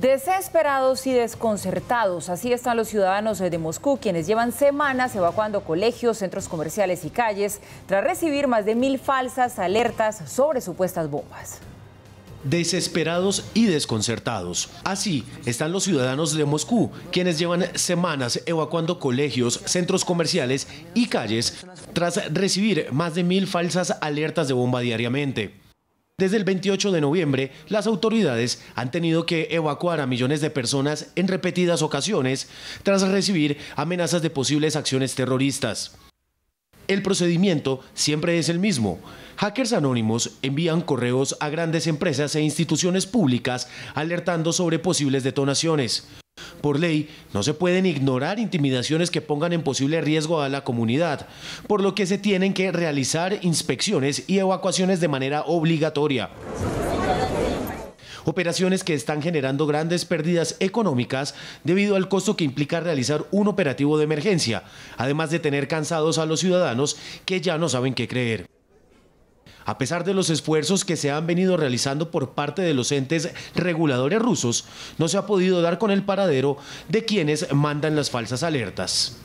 Desesperados y desconcertados, así están los ciudadanos de Moscú, quienes llevan semanas evacuando colegios, centros comerciales y calles tras recibir más de mil falsas alertas sobre supuestas bombas desesperados y desconcertados. Así están los ciudadanos de Moscú, quienes llevan semanas evacuando colegios, centros comerciales y calles tras recibir más de mil falsas alertas de bomba diariamente. Desde el 28 de noviembre, las autoridades han tenido que evacuar a millones de personas en repetidas ocasiones tras recibir amenazas de posibles acciones terroristas. El procedimiento siempre es el mismo. Hackers anónimos envían correos a grandes empresas e instituciones públicas alertando sobre posibles detonaciones por ley, no se pueden ignorar intimidaciones que pongan en posible riesgo a la comunidad, por lo que se tienen que realizar inspecciones y evacuaciones de manera obligatoria operaciones que están generando grandes pérdidas económicas debido al costo que implica realizar un operativo de emergencia, además de tener cansados a los ciudadanos que ya no saben qué creer. A pesar de los esfuerzos que se han venido realizando por parte de los entes reguladores rusos, no se ha podido dar con el paradero de quienes mandan las falsas alertas.